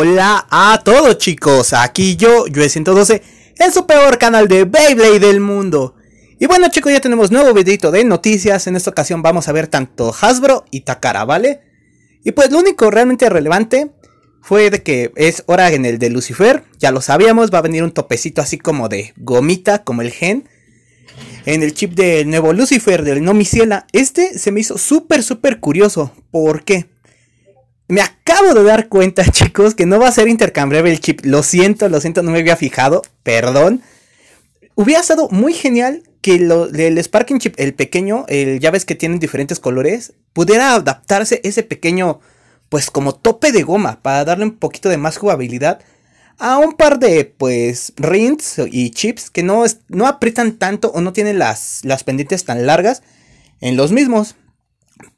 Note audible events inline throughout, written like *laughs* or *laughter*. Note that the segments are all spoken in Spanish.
Hola a todos chicos, aquí yo, es 112 el su peor canal de Beyblade del mundo. Y bueno chicos, ya tenemos nuevo videito de noticias, en esta ocasión vamos a ver tanto Hasbro y Takara, ¿vale? Y pues lo único realmente relevante fue de que es hora en el de Lucifer, ya lo sabíamos, va a venir un topecito así como de gomita, como el gen. En el chip del nuevo Lucifer, del No Miciela, este se me hizo súper súper curioso, ¿por qué? Me acabo de dar cuenta, *laughs* chicos, que no va a ser intercambiable el chip. Lo siento, lo siento, no me había fijado. Perdón. Hubiera estado muy genial que el Sparking Chip, el pequeño, el, ya ves que tienen diferentes colores, pudiera adaptarse ese pequeño, pues como tope de goma, para darle un poquito de más jugabilidad a un par de, pues, rings y chips que no, no aprietan tanto o no tienen las, las pendientes tan largas en los mismos.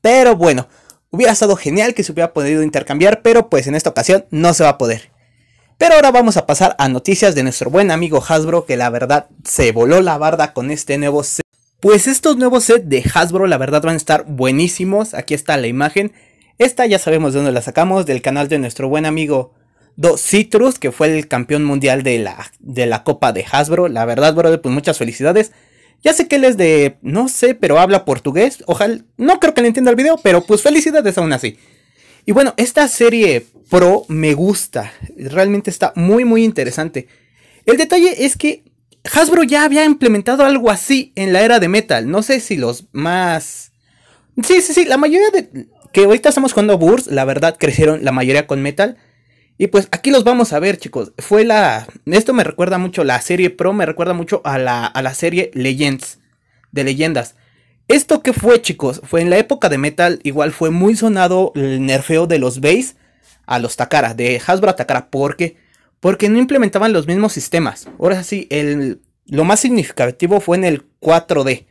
Pero bueno, Hubiera estado genial que se hubiera podido intercambiar, pero pues en esta ocasión no se va a poder. Pero ahora vamos a pasar a noticias de nuestro buen amigo Hasbro que la verdad se voló la barda con este nuevo set. Pues estos nuevos sets de Hasbro la verdad van a estar buenísimos, aquí está la imagen. Esta ya sabemos de dónde la sacamos, del canal de nuestro buen amigo Do Citrus, que fue el campeón mundial de la, de la Copa de Hasbro. La verdad, brother, pues muchas felicidades. Ya sé que él es de, no sé, pero habla portugués. Ojalá, no creo que le entienda el video, pero pues felicidades aún así. Y bueno, esta serie pro me gusta. Realmente está muy, muy interesante. El detalle es que Hasbro ya había implementado algo así en la era de Metal. No sé si los más... Sí, sí, sí, la mayoría de... Que ahorita estamos jugando Burst, la verdad crecieron la mayoría con Metal. Y pues aquí los vamos a ver, chicos. Fue la. Esto me recuerda mucho, la serie Pro me recuerda mucho a la, a la serie Legends. De leyendas. ¿Esto qué fue, chicos? Fue en la época de Metal, igual fue muy sonado el nerfeo de los Bass a los Takara, de Hasbro a Takara. ¿Por qué? Porque no implementaban los mismos sistemas. Ahora sí, el, lo más significativo fue en el 4D.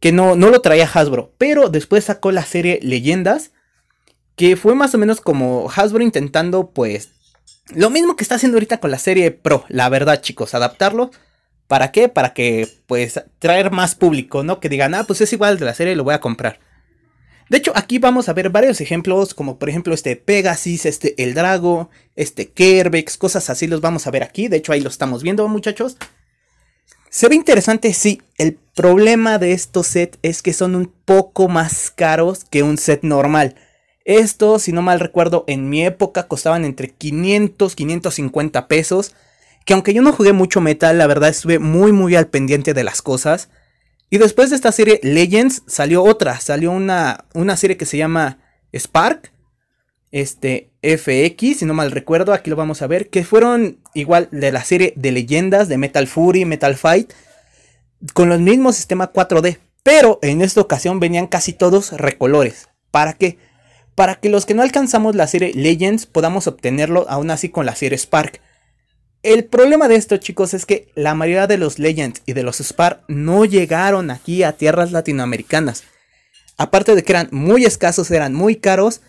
Que no, no lo traía Hasbro. Pero después sacó la serie Leyendas que fue más o menos como Hasbro intentando pues lo mismo que está haciendo ahorita con la serie Pro, la verdad chicos, adaptarlo. ¿Para qué? Para que pues traer más público, ¿no? Que digan, ah, pues es igual de la serie, lo voy a comprar. De hecho, aquí vamos a ver varios ejemplos, como por ejemplo este Pegasus, este El Drago, este Kerbex, cosas así los vamos a ver aquí. De hecho, ahí lo estamos viendo, muchachos. Se ve interesante, sí. El problema de estos sets es que son un poco más caros que un set normal. Esto, si no mal recuerdo, en mi época costaban entre 500, 550 pesos. Que aunque yo no jugué mucho metal, la verdad estuve muy, muy al pendiente de las cosas. Y después de esta serie Legends salió otra, salió una, una serie que se llama Spark, este FX, si no mal recuerdo, aquí lo vamos a ver, que fueron igual de la serie de leyendas de Metal Fury, Metal Fight, con los mismos sistemas 4D, pero en esta ocasión venían casi todos recolores. ¿Para qué? para que los que no alcanzamos la serie Legends podamos obtenerlo aún así con la serie Spark. El problema de esto chicos es que la mayoría de los Legends y de los Spark no llegaron aquí a tierras latinoamericanas. Aparte de que eran muy escasos, eran muy caros,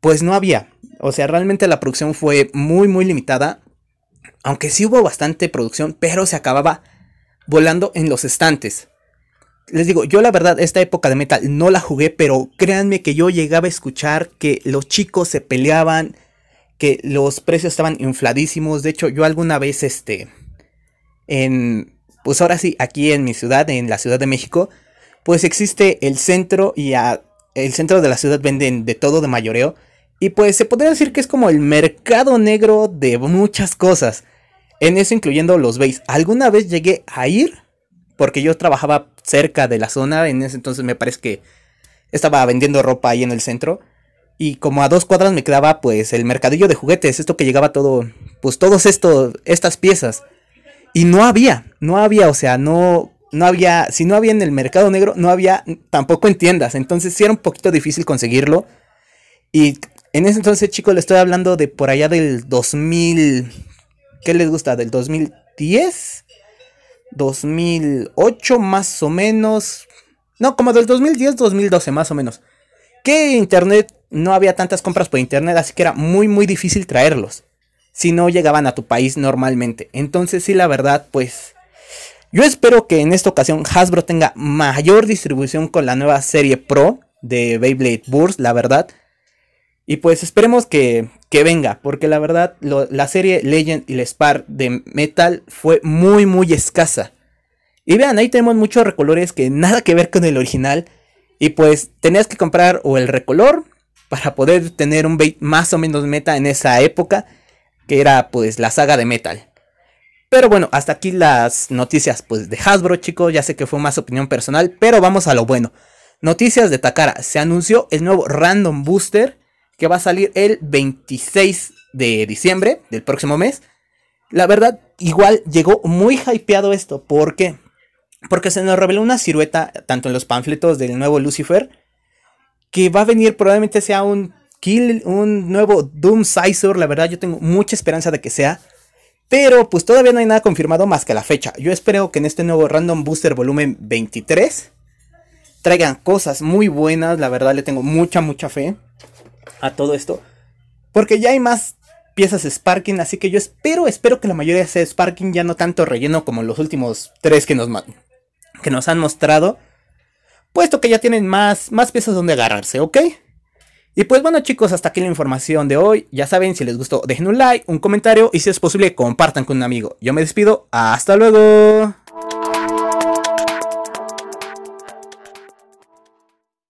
pues no había. O sea, realmente la producción fue muy muy limitada. Aunque sí hubo bastante producción, pero se acababa volando en los estantes les digo, yo la verdad, esta época de metal no la jugué, pero créanme que yo llegaba a escuchar que los chicos se peleaban, que los precios estaban infladísimos. De hecho, yo alguna vez, este, en, pues ahora sí, aquí en mi ciudad, en la Ciudad de México, pues existe el centro y el centro de la ciudad venden de todo de mayoreo. Y pues se podría decir que es como el mercado negro de muchas cosas. En eso incluyendo los bass ¿Alguna vez llegué a ir? porque yo trabajaba cerca de la zona, en ese entonces me parece que estaba vendiendo ropa ahí en el centro. Y como a dos cuadras me quedaba pues el mercadillo de juguetes, esto que llegaba todo, pues todos estos, estas piezas. Y no había, no había, o sea, no, no había, si no había en el mercado negro, no había tampoco en tiendas. Entonces sí era un poquito difícil conseguirlo. Y en ese entonces, chicos, le estoy hablando de por allá del 2000, ¿qué les gusta? Del 2010. 2008 más o menos. No, como del 2010-2012 más o menos. Que internet no había tantas compras por internet, así que era muy muy difícil traerlos. Si no llegaban a tu país normalmente. Entonces sí, la verdad, pues... Yo espero que en esta ocasión Hasbro tenga mayor distribución con la nueva serie Pro de Beyblade Burst, la verdad. Y pues esperemos que, venga, porque la verdad la serie Legend y el Spar de Metal fue muy muy escasa. Y vean, ahí tenemos muchos recolores que nada que ver con el original. Y pues tenías que comprar o el recolor para poder tener un bait más o menos meta en esa época, que era pues la saga de Metal. Pero bueno, hasta aquí las noticias pues de Hasbro, chicos. Ya sé que fue más opinión personal, pero vamos a lo bueno. Noticias de Takara. Se anunció el nuevo Random Booster que va a salir el 26 de diciembre del próximo mes. La verdad, igual llegó muy hypeado esto. ¿Por qué? Porque se nos reveló una silueta, tanto en los panfletos del nuevo Lucifer, que va a venir, probablemente sea un Kill, un nuevo Doom Sizer. La verdad, yo tengo mucha esperanza de que sea. Pero pues todavía no hay nada confirmado más que la fecha. Yo espero que en este nuevo Random Booster volumen 23 traigan cosas muy buenas. La verdad, le tengo mucha, mucha fe a todo esto. Porque ya hay más piezas Sparking, así que yo espero, espero que la mayoría sea Sparking, ya no tanto relleno como los últimos tres que nos, que nos han mostrado. Puesto que ya tienen más, más piezas donde agarrarse, ¿ok? Y pues bueno chicos, hasta aquí la información de hoy. Ya saben, si les gustó, dejen un like, un comentario y si es posible, compartan con un amigo. Yo me despido, hasta luego.